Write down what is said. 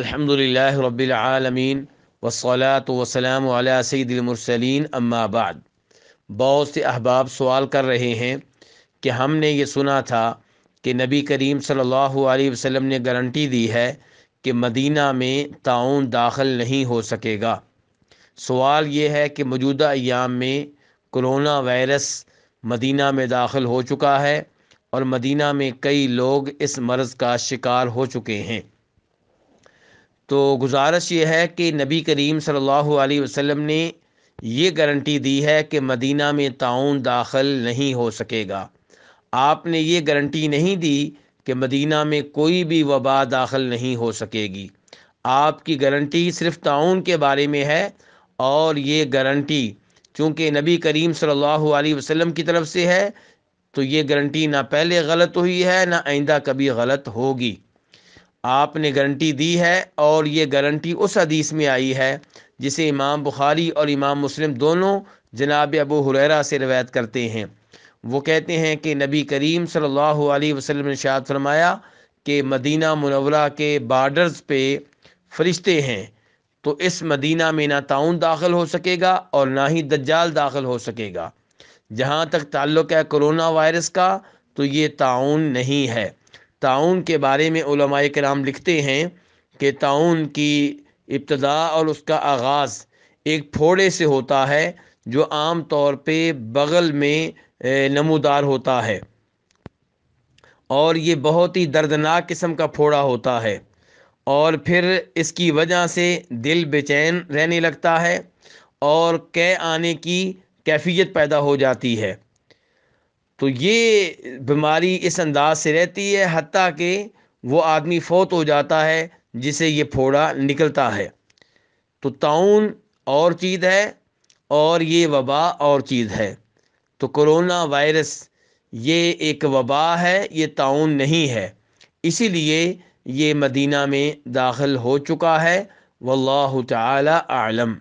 الحمد للہ رب العالمین والصلاة والسلام علی سید المرسلین اما بعد بہت سے احباب سوال کر رہے ہیں کہ ہم نے یہ سنا تھا کہ نبی کریم صلی اللہ علیہ وسلم نے گارنٹی دی ہے کہ مدینہ میں تعاون داخل نہیں ہو سکے گا سوال یہ ہے کہ موجودہ ایام میں کرونا وائرس مدینہ میں داخل ہو چکا ہے اور مدینہ میں کئی لوگ اس مرض کا شکار ہو چکے ہیں تو گزارش یہ ہے کہ نبی کریم صلی اللہ علیہ وسلم نے یہ گارنٹی دی ہے کہ مدینہ میں تعاون داخل نہیں ہو سکے گا آپ نے یہ گارنٹی نہیں دی کہ مدینہ میں کوئی بھی وبا داخل نہیں ہو سکے گی آپ کی گارنٹی صرف تعاون کے بارے میں ہے اور یہ گارنٹی چونکہ نبی کریم صلی اللہ علیہ وسلم کی طرف سے ہے تو یہ گارنٹی نہ پہلے غلط ہوئی ہے نہ آئندہ کبھی غلط ہوگی آپ نے گارنٹی دی ہے اور یہ گارنٹی اس حدیث میں آئی ہے جسے امام بخاری اور امام مسلم دونوں جناب ابو حریرا سے روایت کرتے ہیں وہ کہتے ہیں کہ نبی کریم صلی اللہ علیہ وسلم نے شاد فرمایا کہ مدینہ منورہ کے بارڈرز پہ فرشتے ہیں تو اس مدینہ میں نہ تعاون داخل ہو سکے گا اور نہ ہی دجال داخل ہو سکے گا جہاں تک تعلق ہے کرونا وائرس کا تو یہ تعاون نہیں ہے تعاون کے بارے میں علماء کرام لکھتے ہیں کہ تعاون کی ابتدا اور اس کا آغاز ایک پھوڑے سے ہوتا ہے جو عام طور پہ بغل میں نمودار ہوتا ہے اور یہ بہت ہی دردناک قسم کا پھوڑا ہوتا ہے اور پھر اس کی وجہ سے دل بے چین رہنے لگتا ہے اور کہ آنے کی کیفیت پیدا ہو جاتی ہے تو یہ بیماری اس انداز سے رہتی ہے حتیٰ کہ وہ آدمی فوت ہو جاتا ہے جسے یہ پھوڑا نکلتا ہے تو تعاون اور چیز ہے اور یہ وبا اور چیز ہے تو کرونا وائرس یہ ایک وبا ہے یہ تعاون نہیں ہے اسی لیے یہ مدینہ میں داخل ہو چکا ہے واللہ تعالی اعلم